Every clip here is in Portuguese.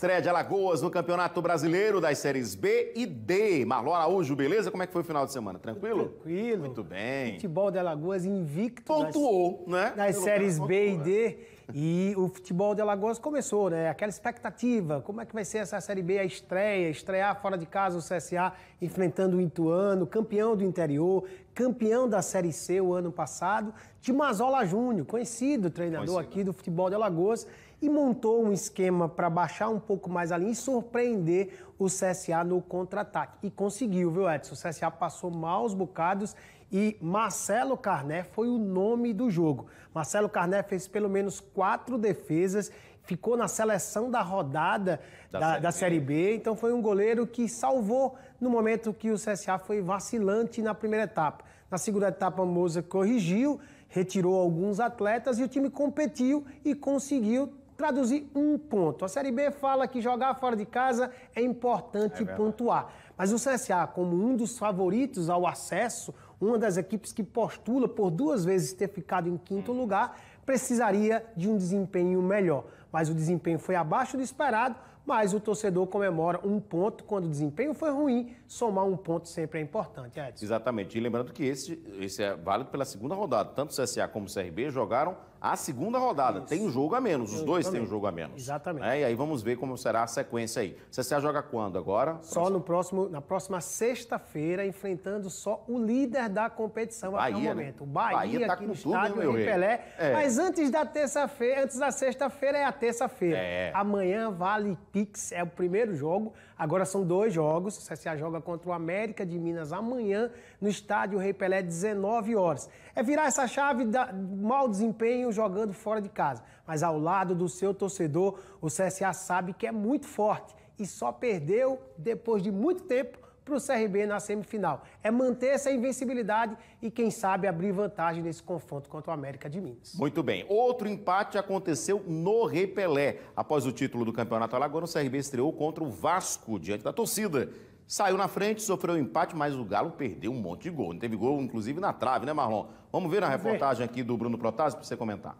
Estreia de Alagoas no Campeonato Brasileiro das séries B e D. Marlon Araújo, beleza? Como é que foi o final de semana? Tranquilo? Tranquilo. Muito bem. Futebol de Alagoas invicto. Pontuou, nas, né? Nas Pelo séries pontuou, B e D. Né? E o futebol de Alagoas começou, né? Aquela expectativa. Como é que vai ser essa série B, a estreia? Estrear fora de casa o CSA enfrentando o Intuano, campeão do interior, campeão da série C o ano passado. Timazola Júnior, conhecido treinador conhecido. aqui do futebol de Alagoas e montou um esquema para baixar um pouco mais a linha e surpreender o CSA no contra-ataque. E conseguiu, viu, Edson? O CSA passou maus bocados e Marcelo Carné foi o nome do jogo. Marcelo Carné fez pelo menos quatro defesas, ficou na seleção da rodada da, da, série, da série B, então foi um goleiro que salvou no momento que o CSA foi vacilante na primeira etapa. Na segunda etapa, Moza corrigiu, retirou alguns atletas e o time competiu e conseguiu traduzir um ponto. A Série B fala que jogar fora de casa é importante é pontuar. Mas o CSA, como um dos favoritos ao acesso, uma das equipes que postula por duas vezes ter ficado em quinto hum. lugar, precisaria de um desempenho melhor mas o desempenho foi abaixo do esperado, mas o torcedor comemora um ponto quando o desempenho foi ruim, somar um ponto sempre é importante, Edson. Exatamente, e lembrando que esse, esse é válido pela segunda rodada, tanto o CSA como o CRB jogaram a segunda rodada, Isso. tem um jogo a menos, os dois têm um jogo a menos. Exatamente. É, e aí vamos ver como será a sequência aí. O CSA joga quando agora? Só no próximo, na próxima sexta-feira, enfrentando só o líder da competição Bahia, até o né? momento. Né? O Bahia, Bahia tá aqui no tudo, estádio, né, Pelé. É. Mas antes da terça-feira, antes da sexta-feira é a terça-feira. É. Amanhã vale Pix, é o primeiro jogo. Agora são dois jogos. O CSA joga contra o América de Minas amanhã no estádio Rei Pelé, 19 horas. É virar essa chave da mau desempenho jogando fora de casa. Mas ao lado do seu torcedor, o CSA sabe que é muito forte e só perdeu depois de muito tempo para o CRB na semifinal. É manter essa invencibilidade e, quem sabe, abrir vantagem nesse confronto contra o América de Minas. Muito bem. Outro empate aconteceu no Rei Pelé. Após o título do Campeonato Alagoano, o CRB estreou contra o Vasco, diante da torcida. Saiu na frente, sofreu um empate, mas o Galo perdeu um monte de gol. Não teve gol, inclusive, na trave, né, Marlon? Vamos ver na reportagem aqui do Bruno Protásio para você comentar.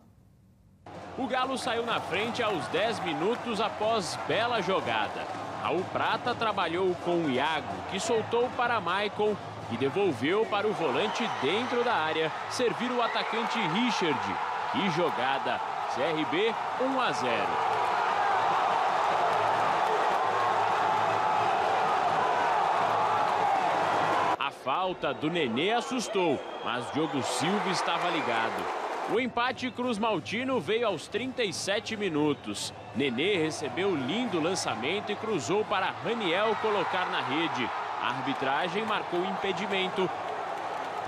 O Galo saiu na frente aos 10 minutos após bela jogada. Raul Prata trabalhou com o Iago, que soltou para Michael e devolveu para o volante dentro da área servir o atacante Richard. Que jogada! CRB 1 a 0. A falta do Nenê assustou, mas Diogo Silva estava ligado. O empate Cruz Maltino veio aos 37 minutos. Nenê recebeu lindo lançamento e cruzou para Raniel colocar na rede. A arbitragem marcou impedimento.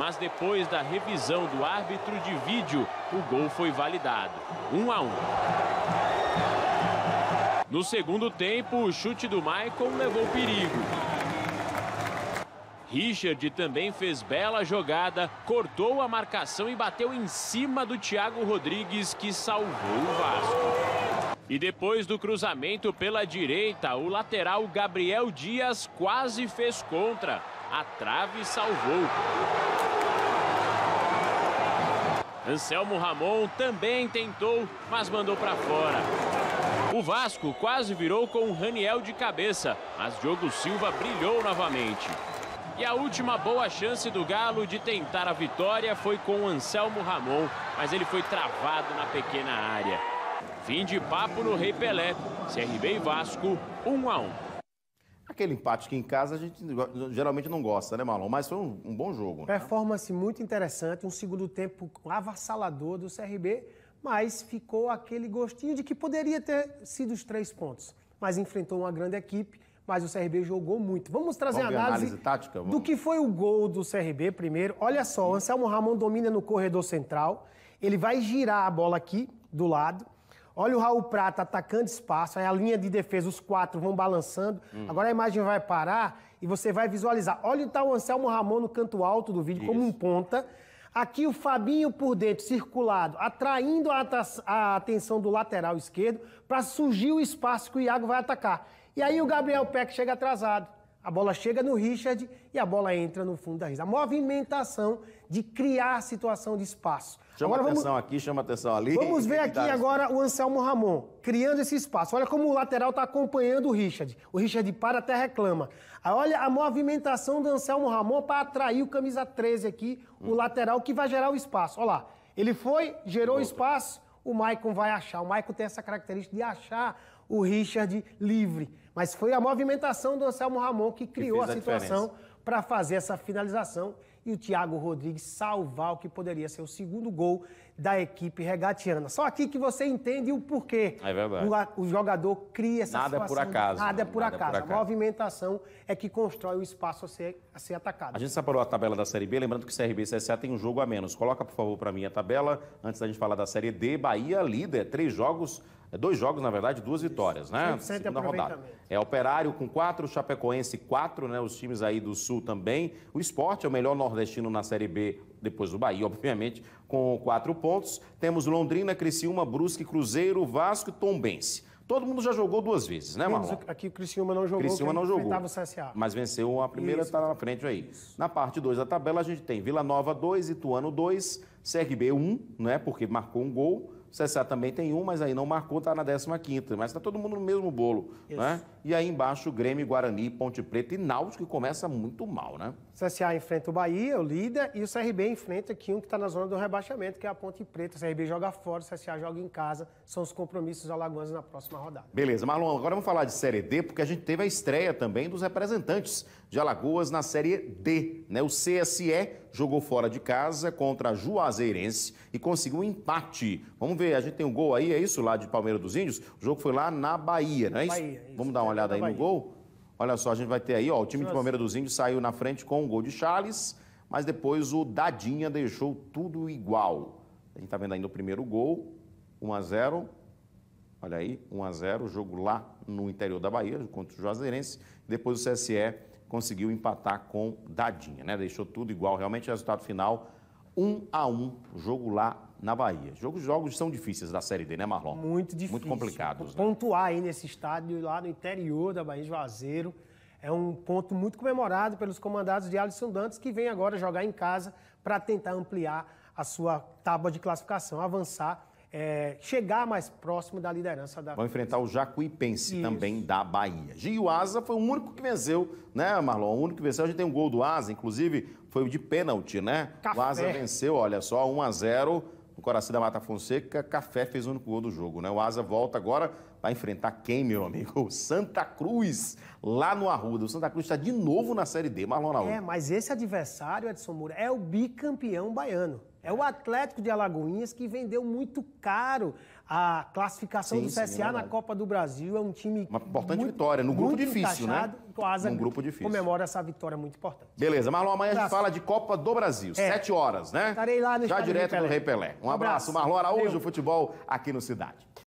Mas depois da revisão do árbitro de vídeo, o gol foi validado. 1 a 1. No segundo tempo, o chute do Michael levou perigo. Richard também fez bela jogada, cortou a marcação e bateu em cima do Thiago Rodrigues, que salvou o Vasco. E depois do cruzamento pela direita, o lateral Gabriel Dias quase fez contra. A trave salvou. Anselmo Ramon também tentou, mas mandou para fora. O Vasco quase virou com o Raniel de cabeça, mas Diogo Silva brilhou novamente. E a última boa chance do Galo de tentar a vitória foi com o Anselmo Ramon, mas ele foi travado na pequena área. Fim de papo no Rei Pelé, CRB e Vasco, 1 a 1. Aquele empate que em casa a gente geralmente não gosta, né, Malon? Mas foi um, um bom jogo. Né? Performance né? muito interessante, um segundo tempo avassalador do CRB, mas ficou aquele gostinho de que poderia ter sido os três pontos. Mas enfrentou uma grande equipe mas o CRB jogou muito. Vamos trazer Vamos análise, análise tática, vamos. do que foi o gol do CRB primeiro. Olha só, o Anselmo Ramon domina no corredor central, ele vai girar a bola aqui do lado. Olha o Raul Prata atacando espaço, aí a linha de defesa, os quatro vão balançando. Hum. Agora a imagem vai parar e você vai visualizar. Olha o o Anselmo Ramon no canto alto do vídeo, Isso. como um ponta. Aqui o Fabinho por dentro, circulado, atraindo a, a atenção do lateral esquerdo para surgir o espaço que o Iago vai atacar. E aí o Gabriel Peck chega atrasado. A bola chega no Richard e a bola entra no fundo da rede. A movimentação de criar situação de espaço. Chama agora atenção vamos... aqui, chama atenção ali. Vamos ver aqui agora o Anselmo Ramon criando esse espaço. Olha como o lateral está acompanhando o Richard. O Richard para até reclama. Olha a movimentação do Anselmo Ramon para atrair o camisa 13 aqui, hum. o lateral que vai gerar o espaço. Olha lá. Ele foi, gerou o espaço, o Maicon vai achar. O Maicon tem essa característica de achar o Richard livre. Mas foi a movimentação do Anselmo Ramon que criou que a situação para fazer essa finalização e o Thiago Rodrigues salvar o que poderia ser o segundo gol da equipe regatiana. Só aqui que você entende o porquê. É verdade. O, o jogador cria essa nada situação. É por acaso, nada é né? por nada acaso. É por acaso. A movimentação é que constrói o espaço a ser, a ser atacado. A gente separou a tabela da Série B, lembrando que CRB e CSA tem um jogo a menos. Coloca, por favor, para mim a tabela, antes da gente falar da Série D. Bahia líder, três jogos é, dois jogos, na verdade, duas vitórias, né? Segunda rodada. É Operário com quatro, Chapecoense quatro, né? Os times aí do Sul também. O esporte é o melhor norte nordestino na Série B, depois do Bahia, obviamente, com quatro pontos. Temos Londrina, Criciúma, Brusque, Cruzeiro, Vasco e Tombense. Todo mundo já jogou duas vezes, né, Marlon? Aqui o Criciúma não jogou, Criciúma não jogou o CSA. mas venceu a primeira, está na frente aí. Isso. Na parte 2 da tabela, a gente tem Vila Nova 2, Ituano 2, CRB 1, um, né, porque marcou um gol, o CSA também tem um, mas aí não marcou, está na 15 Mas está todo mundo no mesmo bolo, né? E aí embaixo, Grêmio, Guarani, Ponte Preta e Náutico, que começa muito mal, né? O CSA enfrenta o Bahia, é o líder, e o CRB enfrenta aqui um que está na zona do rebaixamento, que é a Ponte Preta. O CRB joga fora, o CSA joga em casa. São os compromissos alagoanos na próxima rodada. Beleza, Marlon, agora vamos falar de Série D, porque a gente teve a estreia também dos representantes de Alagoas na Série D, né? O CSE jogou fora de casa contra a Juazeirense e conseguiu um empate. Vamos ver, a gente tem um gol aí, é isso lá de Palmeiras dos Índios? O jogo foi lá na Bahia, não é isso? Bahia, isso. Vamos dar uma é, olhada aí no gol? Olha só, a gente vai ter aí, ó, o time de Palmeiras dos Índios saiu na frente com um gol de Charles, mas depois o Dadinha deixou tudo igual. A gente tá vendo ainda o primeiro gol, 1 a 0. Olha aí, 1 a 0, jogo lá no interior da Bahia contra o Juazeirense, depois o CSE conseguiu empatar com Dadinha, né? Deixou tudo igual, realmente resultado final um a um, jogo lá na Bahia. Jogos, jogos são difíceis da Série D, né, Marlon? Muito difícil. Muito complicados. Né? Pontuar né? aí nesse estádio lá no interior da Bahia, Juazeiro, é um ponto muito comemorado pelos comandados de Alisson Dantas, que vem agora jogar em casa para tentar ampliar a sua tábua de classificação, avançar é, chegar mais próximo da liderança da. Vão enfrentar o Jacuipense Isso. também da Bahia. Gil Asa foi o único que venceu, né, Marlon? O único que venceu. A gente tem um gol do Asa, inclusive foi de pênalti, né? Café. O Asa venceu, olha só, 1 a 0 no Coração da Mata Fonseca, Café fez o único gol do jogo, né? O Asa volta agora, vai enfrentar quem, meu amigo? O Santa Cruz, lá no Arruda. O Santa Cruz está de novo na Série D, Marlon Naúl. É, mas esse adversário, Edson Moura, é o bicampeão baiano. É o Atlético de Alagoinhas que vendeu muito caro a classificação sim, do CSA sim, é na Copa do Brasil. É um time. Uma importante muito, vitória, no grupo difícil, né? Quase um grupo difícil. Comemora essa vitória muito importante. Beleza, Marlon, amanhã abraço. a gente fala de Copa do Brasil, é. horas, né? Estarei lá no Já direto do Rei Pelé. Um abraço, abraço. Marlon Araújo, futebol aqui no Cidade.